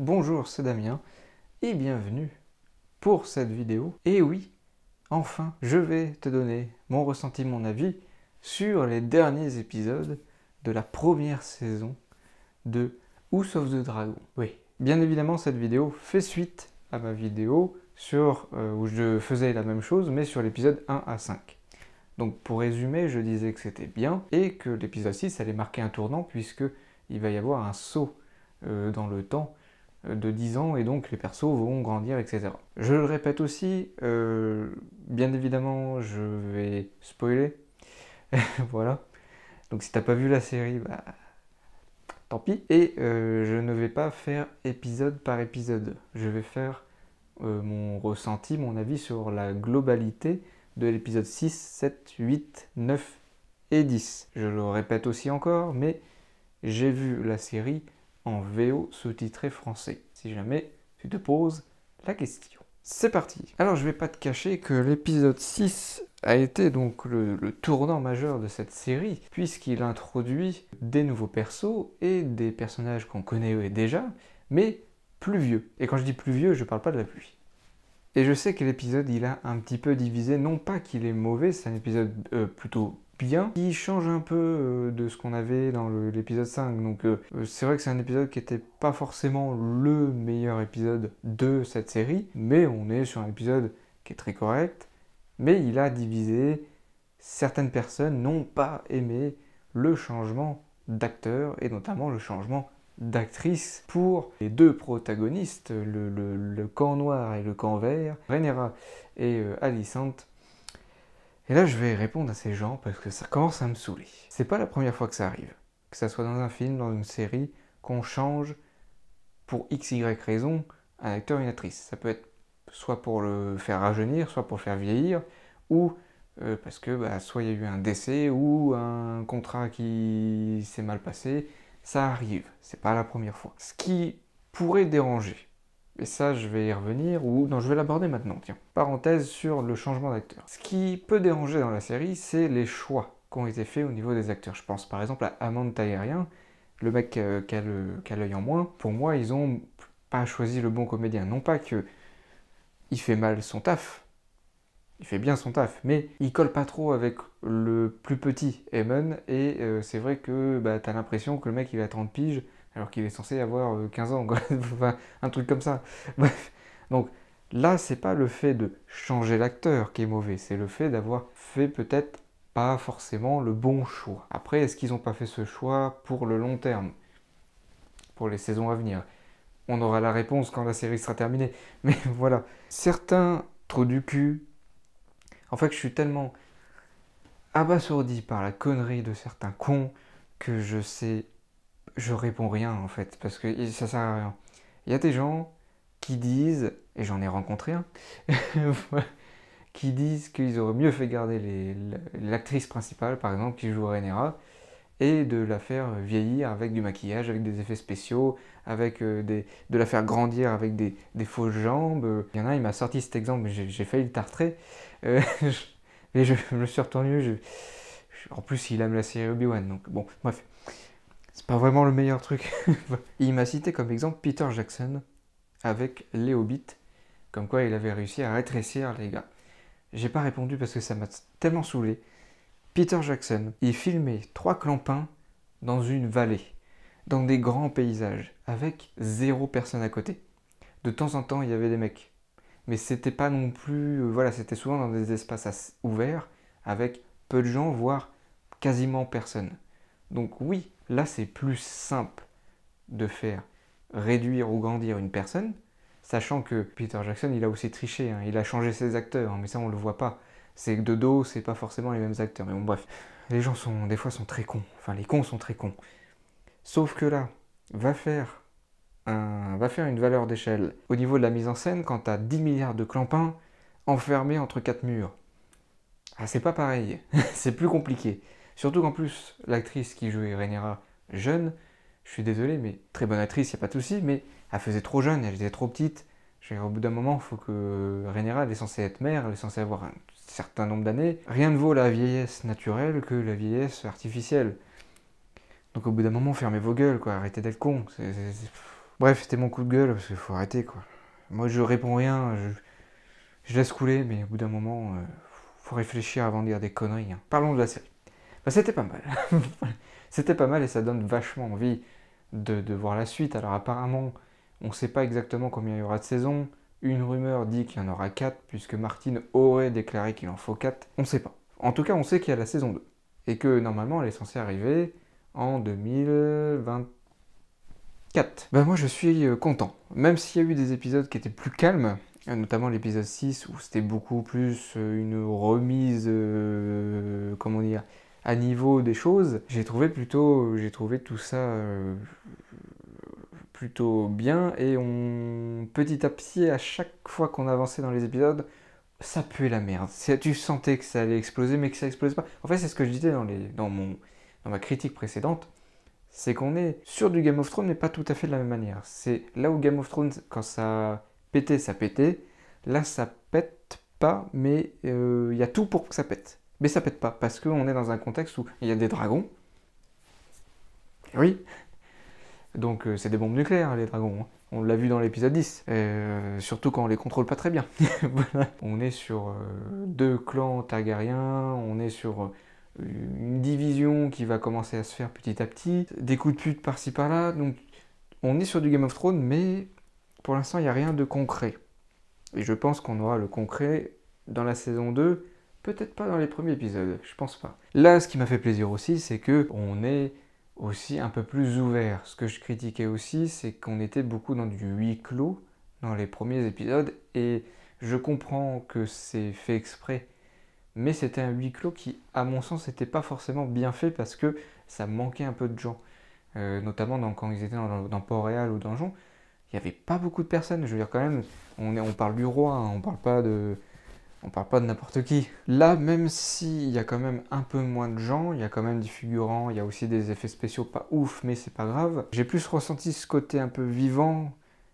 Bonjour, c'est Damien et bienvenue pour cette vidéo. Et oui, enfin, je vais te donner mon ressenti, mon avis sur les derniers épisodes de la première saison de House of the Dragon. Oui, bien évidemment, cette vidéo fait suite à ma vidéo sur euh, où je faisais la même chose, mais sur l'épisode 1 à 5. Donc pour résumer, je disais que c'était bien et que l'épisode 6 allait marquer un tournant puisque il va y avoir un saut euh, dans le temps de 10 ans et donc les persos vont grandir, etc. Je le répète aussi, euh, bien évidemment, je vais spoiler. voilà. Donc si t'as pas vu la série, bah tant pis. Et euh, je ne vais pas faire épisode par épisode. Je vais faire euh, mon ressenti, mon avis sur la globalité de l'épisode 6, 7, 8, 9 et 10. Je le répète aussi encore, mais j'ai vu la série en VO sous-titré français, si jamais tu te poses la question. C'est parti Alors je vais pas te cacher que l'épisode 6 a été donc le, tournant majeur de cette série, puisqu'il introduit des nouveaux persos et des personnages qu'on connaît euh, déjà, mais plus vieux. Et quand je dis plus vieux, je parle pas de la pluie. Et je sais que l'épisode, il a un petit peu divisé, non pas qu'il est mauvais, c'est un épisode euh, plutôt bien, qui change un peu euh, de ce qu'on avait dans l'épisode 5. Donc euh, euh, c'est vrai que c'est un épisode qui n'était pas forcément le meilleur épisode de cette série, mais on est sur un épisode qui est très correct, mais il a divisé. Certaines personnes n'ont pas aimé le changement d'acteur et notamment le changement d'actrice pour les deux protagonistes, le, camp noir et le camp vert, Renera et euh, et là, je vais répondre à ces gens parce que ça commence à me saouler. C'est pas la première fois que ça arrive. Que ça soit dans un film, dans une série, qu'on change pour x, y raison un acteur, une actrice. Ça peut être soit pour le faire rajeunir, soit pour le faire vieillir, ou euh, parce que bah, soit il y a eu un décès ou un contrat qui s'est mal passé. Ça arrive, c'est pas la première fois. Ce qui pourrait déranger, et ça je vais y revenir, ou non je vais l'aborder maintenant, tiens. Parenthèse sur le changement d'acteur. Ce qui peut déranger dans la série, c'est les choix qui ont été faits au niveau des acteurs. Je pense par exemple à Amanda Aérien, le mec euh, qui a l'œil en moins. Pour moi, ils ont pas choisi le bon comédien. Non pas que il fait mal son taf, il fait bien son taf, mais il colle pas trop avec le plus petit Eamon, et euh, c'est vrai que bah, tu as l'impression que le mec il a 30 piges, alors qu'il est censé avoir 15 euh, ans, un truc comme ça. Bref. Donc là, c'est pas le fait de changer l'acteur qui est mauvais, c'est le fait d'avoir fait peut-être pas forcément le bon choix. Après, est-ce qu'ils n'ont pas fait ce choix pour le long terme, pour les saisons à venir On aura la réponse quand la série sera terminée. Mais voilà, certains trop du cul. En fait, je suis tellement abasourdi par la connerie de certains cons que je sais je réponds rien en fait, parce que ça sert à rien. Il y a des gens qui disent, et j'en ai rencontré un, qui disent qu'ils auraient mieux fait garder l'actrice principale, par exemple, qui joue Renera, et de la faire vieillir avec du maquillage, avec des effets spéciaux, avec euh, de la faire grandir avec des, fausses jambes. Il y en a, il m'a sorti cet exemple, j'ai failli le tartrer. Euh, mais je me suis retourné, je... en plus il aime la série Obi-Wan, donc bon, bref. C'est pas vraiment le meilleur truc. il m'a cité comme exemple Peter Jackson avec les Hobbits, comme quoi il avait réussi à rétrécir les gars. J'ai pas répondu parce que ça m'a tellement saoulé. Peter Jackson, il filmait trois clampins dans une vallée, dans des grands paysages, avec zéro personne à côté. De temps en temps, il y avait des mecs. Mais c'était pas non plus. Euh, voilà, c'était souvent dans des espaces ouverts, avec peu de gens, voire quasiment personne. Donc oui, Là, c'est plus simple de faire réduire ou grandir une personne, sachant que Peter Jackson, il a aussi triché, hein. il a changé ses acteurs, hein, mais ça, on le voit pas. C'est que de dos, c'est pas forcément les mêmes acteurs. Mais bon, bref, les gens sont des fois sont très cons. Enfin, les cons sont très cons. Sauf que là, va faire, va faire une valeur d'échelle au niveau de la mise en scène quand à 10 milliards de clampins enfermés entre quatre murs. Ah, c'est pas pareil, c'est plus compliqué. Surtout qu'en plus, l'actrice qui jouait Rhaenyra jeune, je suis désolé, mais très bonne actrice, il a pas de souci, mais elle faisait trop jeune, elle était trop petite. Au bout d'un moment, faut que Rhaenyra, elle est censée être mère, elle est censée avoir un certain nombre d'années. Rien ne vaut la vieillesse naturelle que la vieillesse artificielle. Donc au bout d'un moment, fermez vos gueules, quoi, arrêtez d'être con. Bref, c'était mon coup de gueule, parce qu'il faut arrêter, quoi. Moi, je réponds rien, je, laisse couler, mais au bout d'un moment, euh, faut réfléchir avant de dire des conneries. Hein. Parlons de la série. Bah, c'était pas mal. c'était pas mal et ça donne vachement envie de, voir la suite. Alors apparemment, on ne sait pas exactement combien il y aura de saisons. Une rumeur dit qu'il y en aura 4, puisque Martine aurait déclaré qu'il en faut 4. On ne sait pas. En tout cas, on sait qu'il y a la saison 2. Et que normalement, elle est censée arriver en 2024. Ben bah, moi, je suis euh, content. Même s'il y a eu des épisodes qui étaient plus calmes, euh, notamment l'épisode 6, où c'était beaucoup plus euh, une remise... comment dire à niveau des choses, j'ai trouvé plutôt, j'ai trouvé tout ça euh, plutôt bien et on petit à petit, à chaque fois qu'on avançait dans les épisodes, ça puait la merde. Tu sentais que ça allait exploser, mais que ça explose pas. En fait, c'est ce que je disais dans, les, dans, mon, dans ma critique précédente, c'est qu'on est sur du Game of Thrones, mais pas tout à fait de la même manière. C'est là où Game of Thrones, quand ça pétait, ça pétait. Là, ça pète pas, mais euh, il y a tout pour que ça pète mais ça pète pas, parce qu'on est dans un contexte où il y a des dragons. Eh oui Donc euh, c'est des bombes nucléaires, les dragons. Hein. On l'a vu dans l'épisode 10, euh, surtout quand on les contrôle pas très bien. On est sur euh, deux clans targariens, on est sur une division qui va commencer à se faire petit à petit, des coups de pute par-ci par-là, donc on est sur du Game of Thrones, mais pour l'instant il n'y a rien de concret. Et je pense qu'on aura le concret dans la saison 2, Peut-être pas dans les premiers épisodes, je pense pas. Là, ce qui m'a fait plaisir aussi, c'est que on est aussi un peu plus ouvert. Ce que je critiquais aussi, c'est qu'on était beaucoup dans du huis clos dans les premiers épisodes, et je comprends que c'est fait exprès, mais c'était un huis clos qui, à mon sens, n'était pas forcément bien fait parce que ça manquait un peu de gens. Euh, notamment quand ils étaient dans, Port-Réal ou Donjon, il n'y avait pas beaucoup de personnes. Je veux dire, quand même, on, parle du roi, on hein, on parle pas de, on parle pas de n'importe qui. Là, même s'il y a quand même un peu moins de gens, il y a quand même des figurants, il y a aussi des effets spéciaux pas ouf, mais c'est pas grave. J'ai plus ressenti ce côté un peu vivant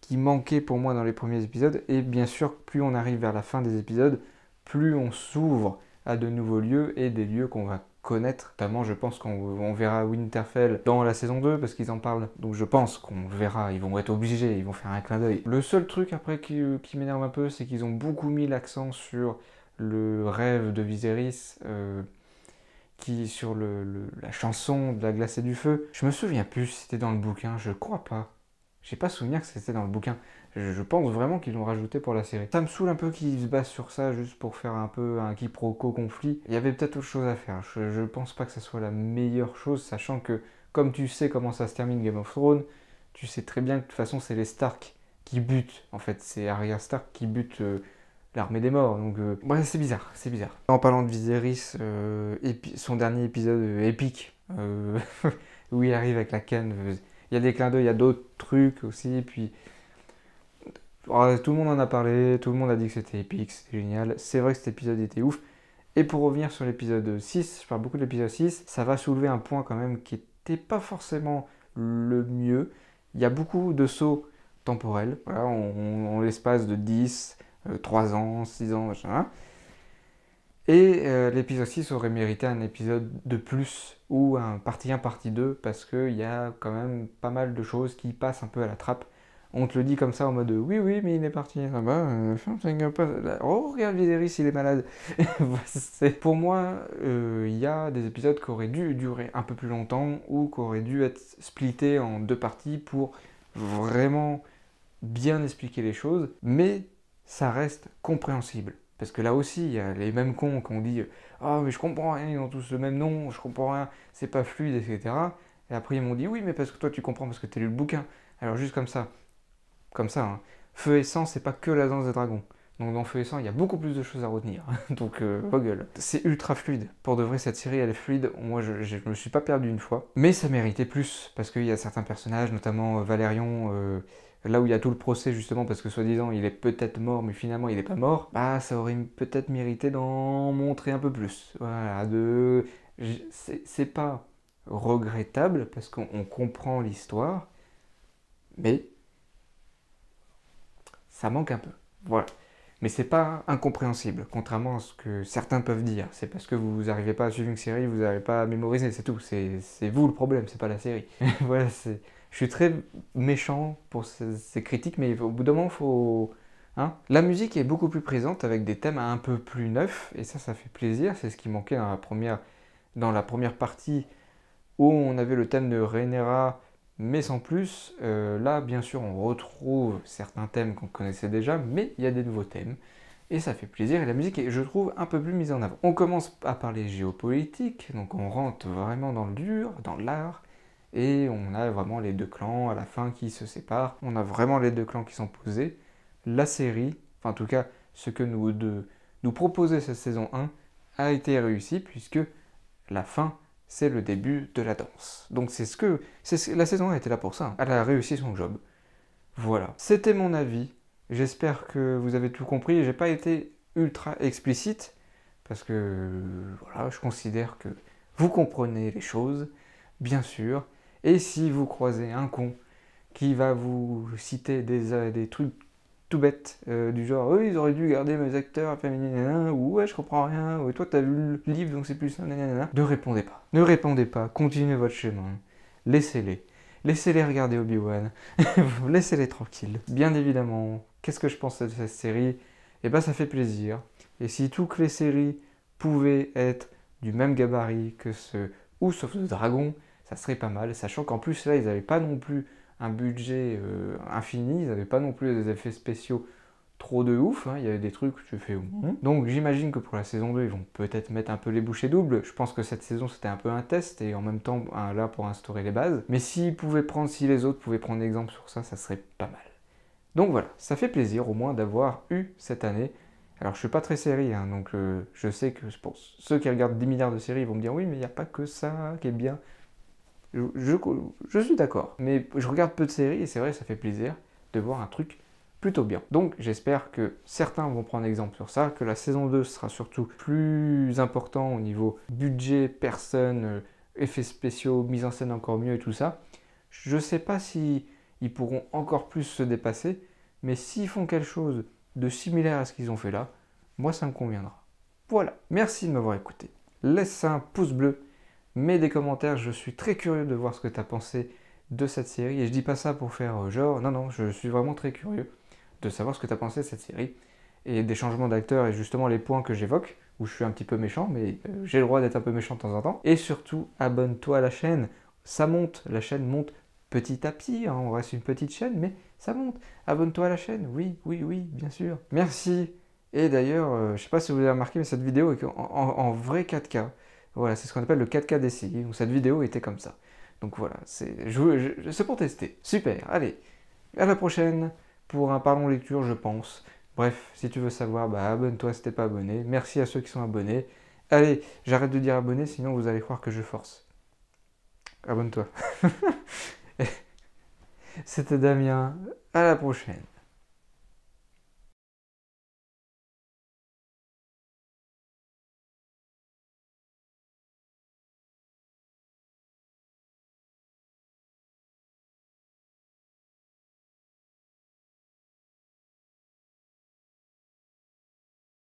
qui manquait pour moi dans les premiers épisodes. Et bien sûr, plus on arrive vers la fin des épisodes, plus on s'ouvre à de nouveaux lieux et des lieux qu'on va connaître. Notamment, je pense qu'on verra Winterfell dans la saison 2 parce qu'ils en parlent. Donc je pense qu'on verra, ils vont être obligés, ils vont faire un clin d'œil. Le seul truc après qui, euh, m'énerve un peu, c'est qu'ils ont beaucoup mis l'accent sur le rêve de Viserys. Euh, qui sur la chanson de la glace et du feu. Je me souviens plus si c'était dans le bouquin, je crois pas. J'ai pas souvenir que c'était dans le bouquin. Je pense vraiment qu'ils l'ont rajouté pour la série. Ça me saoule un peu qu'ils se basent sur ça juste pour faire un peu un quiproquo conflit. Il y avait peut-être autre chose à faire. Je, je pense pas que ça soit la meilleure chose, sachant que comme tu sais comment ça se termine Game of Thrones, tu sais très bien que de toute façon c'est les Stark qui butent. En fait, c'est Arya Stark qui bute. Euh, l'armée des morts. Donc, euh, c'est bizarre, c'est bizarre. En parlant de Viserys, euh, son dernier épisode épique, où il arrive avec la canne, il y a des clins d'œil, il y a d'autres trucs aussi. Puis oh, tout le monde en a parlé, tout le monde a dit que c'était épique, c'était génial. C'est vrai que cet épisode était ouf. Et pour revenir sur l'épisode 6, je parle beaucoup de l'épisode 6, ça va soulever un point quand même qui n'était pas forcément le mieux. Il y a beaucoup de sauts temporels, voilà, on, l'espace de 10, 3 euh, ans, 6 ans, machin. Et euh, l'épisode 6 aurait mérité un épisode de plus ou un partie 1, partie 2 parce qu'il y a quand même pas mal de choses qui passent un peu à la trappe. On te le dit comme ça en mode oui, oui, mais il est parti ah bah, euh, oh, regarde Viserys, il est malade. Bah, pour moi, euh, il y a des épisodes qui auraient dû durer un peu plus longtemps ou qui auraient dû être splittés en deux parties pour vraiment bien expliquer les choses, mais ça reste compréhensible. Parce que là aussi, il y a les mêmes cons qui ont dit Ah, mais je comprends rien, ils ont tous le même nom, je comprends rien, c'est pas fluide, etc. Et après, ils m'ont dit Oui, mais parce que toi, tu comprends parce que t'as lu le bouquin. Alors, juste comme ça, comme ça, hein. Feu et sang, c'est pas que la danse des dragons. Donc, dans Feu et sang, il y a beaucoup plus de choses à retenir. Donc, euh, mmh. gueule. C'est ultra fluide. Pour de vrai, cette série, elle est fluide. Moi, je, me suis pas perdu une fois. Mais ça méritait plus, parce qu'il y a certains personnages, notamment euh, Valérion. Euh, là où il y a tout le procès justement parce que soi-disant il est peut-être mort mais finalement il n'est pas mort, bah ça aurait peut-être mérité d'en montrer un peu plus. Voilà, de... C'est pas regrettable parce qu'on comprend l'histoire, mais ça manque un peu. Voilà. Mais c'est pas incompréhensible, contrairement à ce que certains peuvent dire. C'est parce que vous n'arrivez pas à suivre une série, vous n'arrivez pas à mémoriser, c'est tout. C'est vous le problème, c'est pas la série. voilà, c'est je suis très méchant pour ces, critiques, mais au bout d'un moment, faut. Hein. la musique est beaucoup plus présente avec des thèmes un peu plus neufs, et ça, ça fait plaisir. C'est ce qui manquait dans la première, dans la première partie où on avait le thème de Renera, mais sans plus. Euh, là, bien sûr, on retrouve certains thèmes qu'on connaissait déjà, mais il y a des nouveaux thèmes. Et ça fait plaisir, et la musique est, je trouve, un peu plus mise en avant. On commence à parler géopolitique, donc on rentre vraiment dans le dur, dans l'art, et on a vraiment les deux clans à la fin qui se séparent. On a vraiment les deux clans qui sont posés. La série, enfin en tout cas ce que nous, nous proposait cette saison 1, a été réussi puisque la fin, c'est le début de la danse. Donc c'est ce que... la saison 1 était là pour ça. Elle a réussi son job. Voilà. C'était mon avis. J'espère que vous avez tout compris. J'ai pas été ultra explicite parce que voilà, je considère que vous comprenez les choses, bien sûr. Et si vous croisez un con qui va vous citer des, euh, trucs tout bêtes, euh, du genre eux oh, ils auraient dû garder mes acteurs féminins, ou ouais je comprends rien, ou toi t'as lu le livre donc c'est plus ça, Ne répondez pas, ne répondez pas, continuez votre chemin, laissez-les. Laissez-les regarder Obi-Wan, laissez-les tranquilles. Bien évidemment, qu'est-ce que je pense de cette série Eh bien, ça fait plaisir. Et si toutes les séries pouvaient être du même gabarit que ce Ou sauf dragon, ça serait pas mal, sachant qu'en plus là, ils n'avaient pas non plus un budget euh, infini, ils n'avaient pas non plus des effets spéciaux trop de ouf, hein. il y avait des trucs que tu fais mhm. Donc j'imagine que pour la saison 2, ils vont peut-être mettre un peu les bouchées doubles. Je pense que cette saison, c'était un peu un test et en même temps, là pour instaurer les bases. Mais s'ils pouvaient prendre, si les autres pouvaient prendre exemple sur ça, ça serait pas mal. Donc voilà, ça fait plaisir au moins d'avoir eu cette année. Alors je suis pas très série, hein, donc euh, je sais que pour ceux qui regardent 10 milliards de séries, vont me dire oui, mais il n'y a pas que ça qui est bien. Je, suis d'accord. Mais je regarde peu de séries et c'est vrai, ça fait plaisir de voir un truc plutôt bien. Donc j'espère que certains vont prendre exemple sur ça, que la saison 2 sera surtout plus important au niveau budget, personnes, euh, effets spéciaux, mise en scène encore mieux et tout ça. Je ne sais pas si ils pourront encore plus se dépasser, mais s'ils font quelque chose de similaire à ce qu'ils ont fait là, moi ça me conviendra. Voilà, merci de m'avoir écouté. Laisse un pouce bleu Mets des commentaires, je suis très curieux de voir ce que tu as pensé de cette série. Et je dis pas ça pour faire euh, genre, non, non, je suis vraiment très curieux de savoir ce que tu as pensé de cette série et des changements d'acteurs et justement les points que j'évoque, où je suis un petit peu méchant, mais euh, j'ai le droit d'être un peu méchant de temps en temps. Et surtout, abonne-toi à la chaîne, ça monte, la chaîne monte petit à petit, hein, on reste une petite chaîne, mais ça monte. Abonne-toi à la chaîne, oui, oui, oui, bien sûr. Merci. Et d'ailleurs, je euh, je sais pas si vous avez remarqué, mais cette vidéo est en, en vrai 4K. Voilà, c'est ce qu'on appelle le 4K DCI. Donc cette vidéo était comme ça. Donc voilà, c'est je, pour tester. Super, allez, à la prochaine pour un parlons lecture, je pense. Bref, si tu veux savoir, bah, abonne-toi si t'es pas abonné. Merci à ceux qui sont abonnés. Allez, j'arrête de dire abonné, sinon vous allez croire que je force. Abonne-toi. C'était Damien, à la prochaine.